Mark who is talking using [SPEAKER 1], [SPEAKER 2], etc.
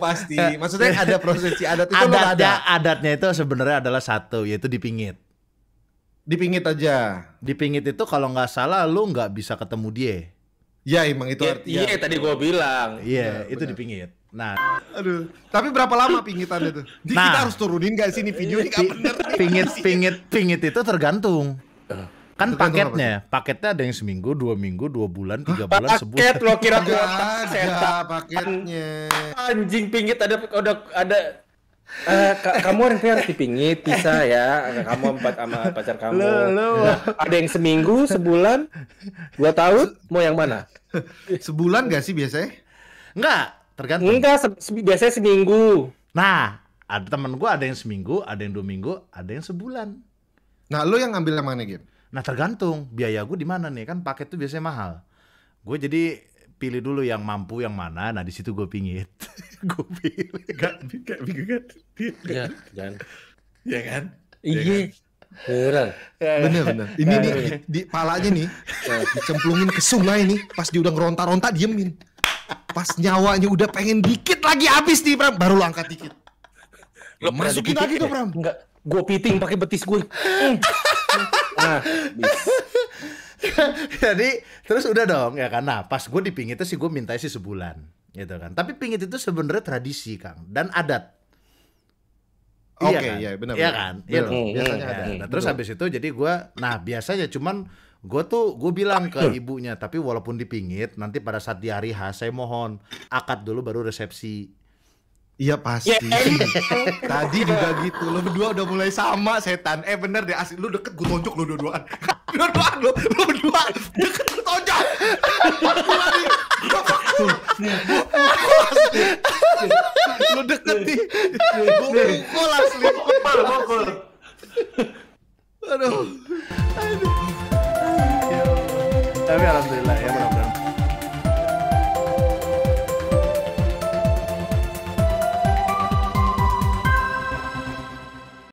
[SPEAKER 1] pasti. Maksudnya ada prosesi
[SPEAKER 2] adat itu kan adatnya, ada. Adatnya itu sebenarnya adalah satu yaitu di dipingit. Dipingit aja. Dipingit itu kalau nggak salah lu nggak bisa ketemu dia. Ya emang itu iya, ya, artinya. Iya tadi gua bilang. Iya ya, itu di dipingit. Nah, aduh. Tapi berapa lama pingitan itu? Nah, kita harus turunin gak sih ini video ini gak bener. Pingit, pingit, pingit itu tergantung. Eh. Kan paketnya, paketnya ada yang seminggu, dua minggu, dua bulan, tiga bulan, paket sebulan. Paket lo kira gua ada paketnya. Anjing pinggit ada ada ada eh, Uh, kamu orang harus dipingit bisa ya kamu empat sama pacar kamu lo, lo. Nah, ada yang seminggu sebulan dua tahun mau yang mana sebulan gak sih biasanya enggak tergantung enggak se biasanya seminggu nah ada temen gue ada yang seminggu ada yang dua minggu ada yang sebulan nah lo yang ngambil yang mana gitu Nah tergantung biaya gue di mana nih kan paket tuh biasanya mahal. Gue jadi pilih dulu yang mampu yang mana. Nah di situ gue pingit. gue pilih. Gak, gak, gak, Iya, iya jangan. Iya kan? Iya. Beneran. Iya kan? iya kan? Bener bener. Ini nih kan? di, di palanya nih nah. dicemplungin ke sungai nih. Pas dia udah ngeronta-ronta diemin. Pas nyawanya udah pengen dikit lagi habis nih Pram, baru lo angkat dikit. Lo masukin lagi tuh Pram. Ya? Enggak, gue piting pakai betis gue. nah, Jadi terus udah dong ya kan. Nah pas gue di itu sih gue minta sih sebulan gitu kan. Tapi pingit itu sebenarnya tradisi kang dan adat. Iya Oke, okay, iya benar. Iya kan? Iya dong. Iya, biasanya iya, ada. nah, terus habis itu jadi gue, nah biasanya cuman gue tuh gue bilang ke ibunya, tapi walaupun dipingit, nanti pada saat di hari H saya mohon akad dulu baru resepsi Iya pasti. Yeah. Iya. Tadi juga gitu. Lo berdua udah mulai sama setan. Eh bener deh asli. lu deket gue tonjok lo dua-duaan. Dua-duaan lo. Lo berdua deket gue tonjok. Lo deket nih. Gue pukul asli. Pukul. Pukul. Aduh. Aduh. Tapi alhamdulillah ya.